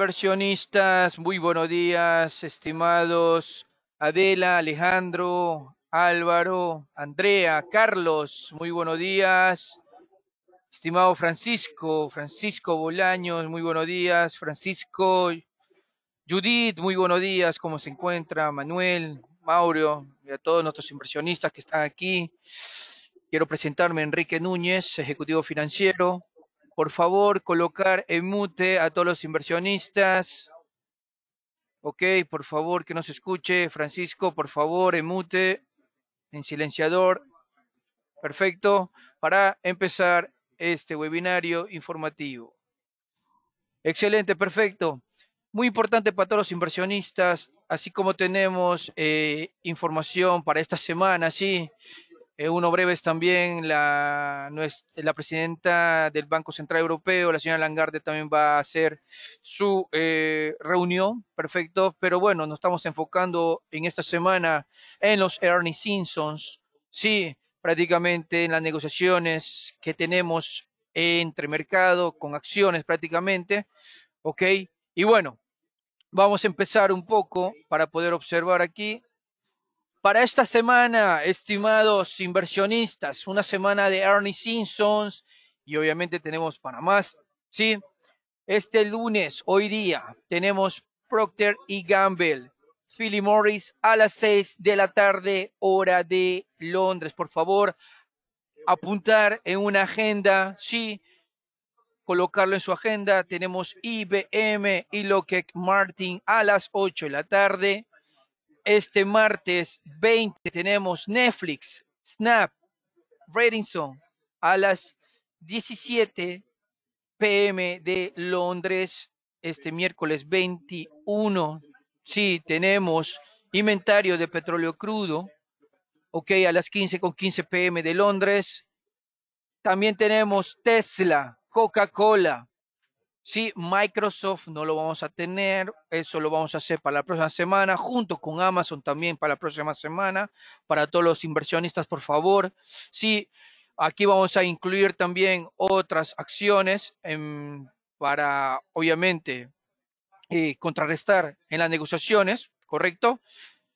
Inversionistas, muy buenos días, estimados Adela, Alejandro, Álvaro, Andrea, Carlos, muy buenos días. Estimado Francisco, Francisco Bolaños, muy buenos días. Francisco, Judith, muy buenos días. ¿Cómo se encuentra? Manuel, Mauro y a todos nuestros inversionistas que están aquí. Quiero presentarme Enrique Núñez, ejecutivo financiero por favor, colocar en mute a todos los inversionistas. Ok, por favor, que nos escuche. Francisco, por favor, en mute, en silenciador. Perfecto, para empezar este webinario informativo. Excelente, perfecto. Muy importante para todos los inversionistas, así como tenemos eh, información para esta semana, sí uno uno es también, la, presidenta del Banco Central Europeo, la señora Langarde, también va a hacer su eh, reunión, perfecto, pero bueno, nos estamos enfocando en esta semana en los Ernie Simpsons, sí, prácticamente en las negociaciones que tenemos entre mercado, con acciones prácticamente, ¿ok? Y bueno, vamos a empezar un poco para poder observar aquí para esta semana, estimados inversionistas, una semana de Ernie Simpsons y obviamente tenemos Panamá. ¿sí? Este lunes, hoy día, tenemos Procter y Gamble, Philly Morris a las seis de la tarde, hora de Londres. Por favor, apuntar en una agenda, sí, colocarlo en su agenda. Tenemos IBM y Lockheed Martin a las 8 de la tarde. Este martes 20 tenemos Netflix, Snap, Redinson a las 17 pm de Londres. Este miércoles 21, sí, tenemos inventario de petróleo crudo. Ok, a las 15 con 15 pm de Londres. También tenemos Tesla, Coca-Cola, Sí, Microsoft no lo vamos a tener, eso lo vamos a hacer para la próxima semana, junto con Amazon también para la próxima semana, para todos los inversionistas, por favor. Sí, aquí vamos a incluir también otras acciones em, para, obviamente, eh, contrarrestar en las negociaciones, ¿correcto?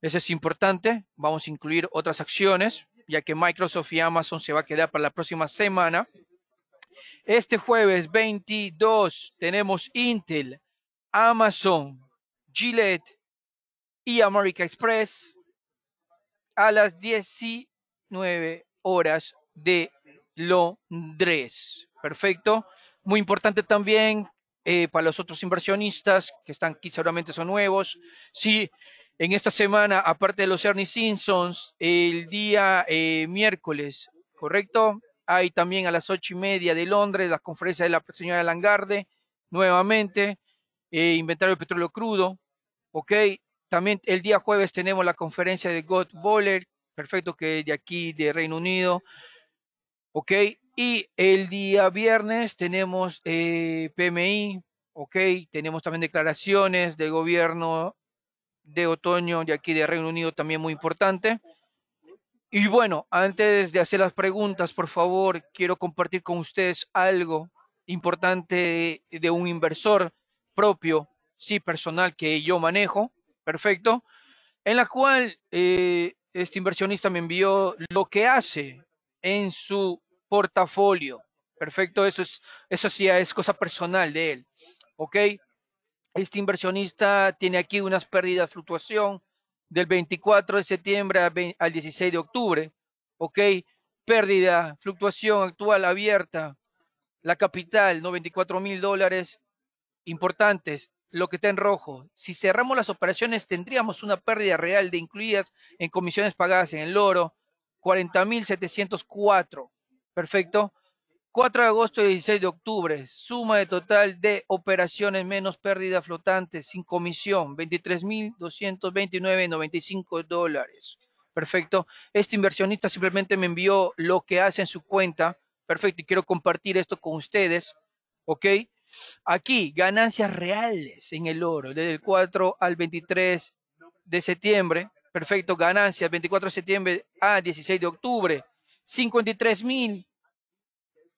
Eso es importante, vamos a incluir otras acciones, ya que Microsoft y Amazon se va a quedar para la próxima semana. Este jueves 22 tenemos Intel, Amazon, Gillette y America Express a las 19 horas de Londres. Perfecto. Muy importante también eh, para los otros inversionistas que están aquí, seguramente son nuevos. Sí, en esta semana, aparte de los Ernie Simpsons, el día eh, miércoles, ¿correcto? Hay también a las ocho y media de Londres las conferencia de la señora Langarde, nuevamente, eh, inventario de petróleo crudo, ¿ok? También el día jueves tenemos la conferencia de God Bowler, perfecto, que de aquí, de Reino Unido, ¿ok? Y el día viernes tenemos eh, PMI, ¿ok? Tenemos también declaraciones del gobierno de otoño de aquí de Reino Unido, también muy importante. Y bueno, antes de hacer las preguntas, por favor, quiero compartir con ustedes algo importante de, un inversor propio, sí, personal que yo manejo, perfecto, en la cual eh, este inversionista me envió lo que hace en su portafolio. Perfecto, eso es, eso sí es cosa personal de él. Ok, este inversionista tiene aquí unas pérdidas, fluctuación del 24 de septiembre al 16 de octubre. ¿Ok? Pérdida, fluctuación actual abierta. La capital, 94 mil dólares importantes, lo que está en rojo. Si cerramos las operaciones, tendríamos una pérdida real de incluidas en comisiones pagadas en el oro, mil 40.704. Perfecto. 4 de agosto y 16 de octubre, suma de total de operaciones menos pérdida flotante sin comisión, 23.229.95 dólares. Perfecto. Este inversionista simplemente me envió lo que hace en su cuenta. Perfecto. Y quiero compartir esto con ustedes. ¿Ok? Aquí, ganancias reales en el oro, desde el 4 al 23 de septiembre. Perfecto, ganancias 24 de septiembre a 16 de octubre, 53,000. mil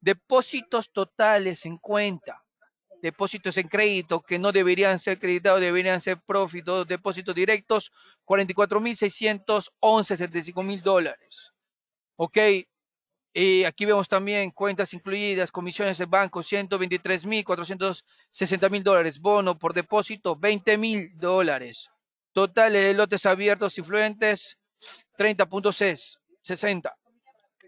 depósitos totales en cuenta, depósitos en crédito que no deberían ser creditados, deberían ser profit, depósitos directos, 44.611, mil dólares. Ok, y aquí vemos también cuentas incluidas, comisiones de banco, 123,460,000 mil, dólares, bono por depósito, 20,000 mil dólares. Totales de lotes abiertos y influentes, 30.60.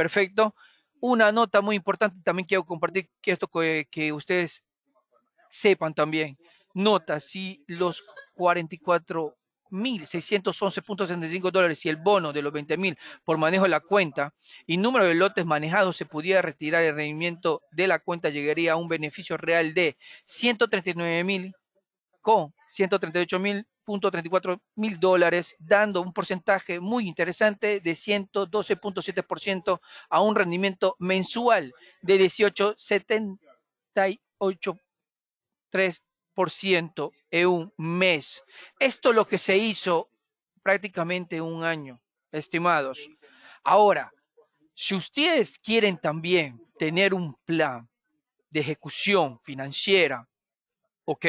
Perfecto. Una nota muy importante también quiero compartir que esto que, ustedes sepan también. Nota, si los 44.611.75 dólares y el bono de los 20.000 por manejo de la cuenta y número de lotes manejados se pudiera retirar el rendimiento de la cuenta, llegaría a un beneficio real de 139.000 con mil cuatro mil dólares, dando un porcentaje muy interesante de 112.7% a un rendimiento mensual de 18,78,3% en un mes. Esto es lo que se hizo prácticamente un año, estimados. Ahora, si ustedes quieren también tener un plan de ejecución financiera, ¿ok?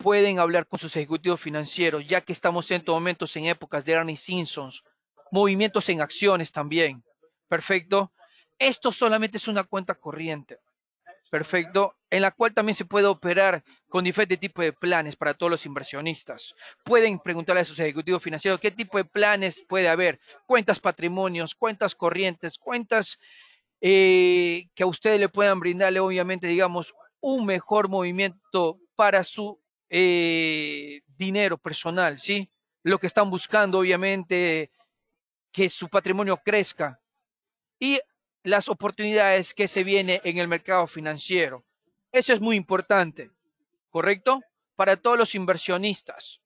pueden hablar con sus ejecutivos financieros, ya que estamos en momentos en épocas de Ernie Simpsons, movimientos en acciones también. Perfecto. Esto solamente es una cuenta corriente. Perfecto. En la cual también se puede operar con diferentes tipos de planes para todos los inversionistas. Pueden preguntarle a sus ejecutivos financieros qué tipo de planes puede haber. Cuentas patrimonios, cuentas corrientes, cuentas eh, que a ustedes le puedan brindarle, obviamente, digamos, un mejor movimiento para su eh, dinero personal, ¿sí? Lo que están buscando, obviamente, que su patrimonio crezca y las oportunidades que se vienen en el mercado financiero. Eso es muy importante, ¿correcto? Para todos los inversionistas,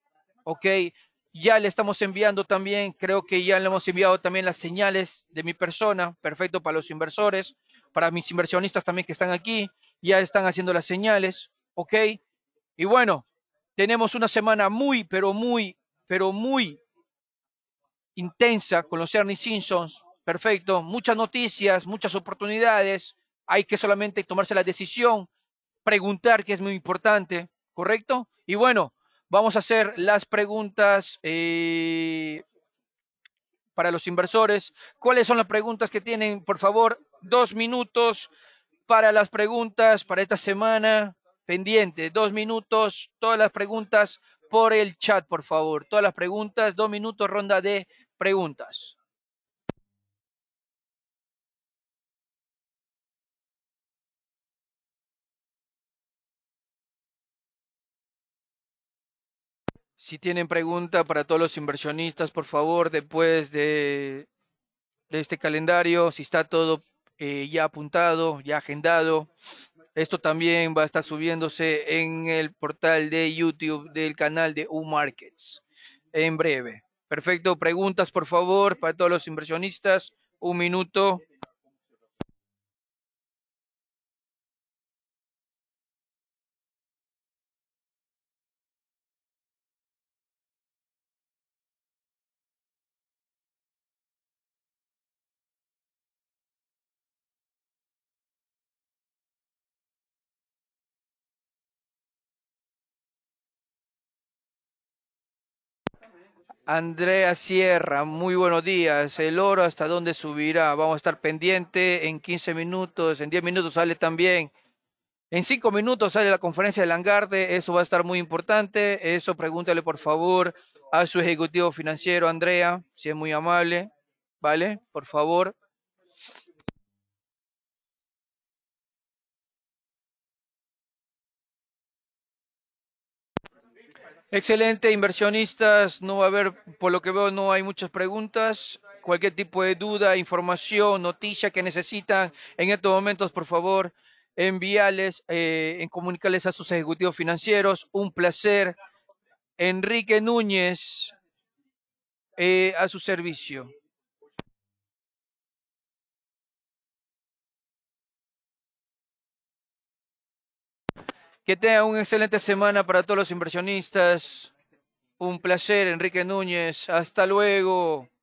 ¿ok? Ya le estamos enviando también, creo que ya le hemos enviado también las señales de mi persona, perfecto para los inversores, para mis inversionistas también que están aquí, ya están haciendo las señales, ¿ok? Y bueno, tenemos una semana muy, pero muy, pero muy intensa con los Ernie Simpsons. Perfecto. Muchas noticias, muchas oportunidades. Hay que solamente tomarse la decisión, preguntar, que es muy importante, ¿correcto? Y bueno, vamos a hacer las preguntas eh, para los inversores. ¿Cuáles son las preguntas que tienen? Por favor, dos minutos para las preguntas para esta semana pendiente, dos minutos, todas las preguntas por el chat, por favor. Todas las preguntas, dos minutos, ronda de preguntas. Si tienen pregunta para todos los inversionistas, por favor, después de, de este calendario, si está todo eh, ya apuntado, ya agendado, esto también va a estar subiéndose en el portal de YouTube del canal de U-Markets en breve. Perfecto. Preguntas, por favor, para todos los inversionistas. Un minuto. Andrea Sierra, muy buenos días. El oro hasta dónde subirá. Vamos a estar pendiente en 15 minutos, en 10 minutos sale también. En 5 minutos sale la conferencia de Langarde, eso va a estar muy importante. Eso pregúntale por favor a su ejecutivo financiero, Andrea, si es muy amable, ¿vale? Por favor. Excelente, inversionistas. No va a haber, por lo que veo, no hay muchas preguntas. Cualquier tipo de duda, información, noticia que necesitan en estos momentos, por favor, envíales, eh, en comunicarles a sus ejecutivos financieros. Un placer. Enrique Núñez, eh, a su servicio. Que tenga una excelente semana para todos los inversionistas. Un placer, Enrique Núñez. Hasta luego.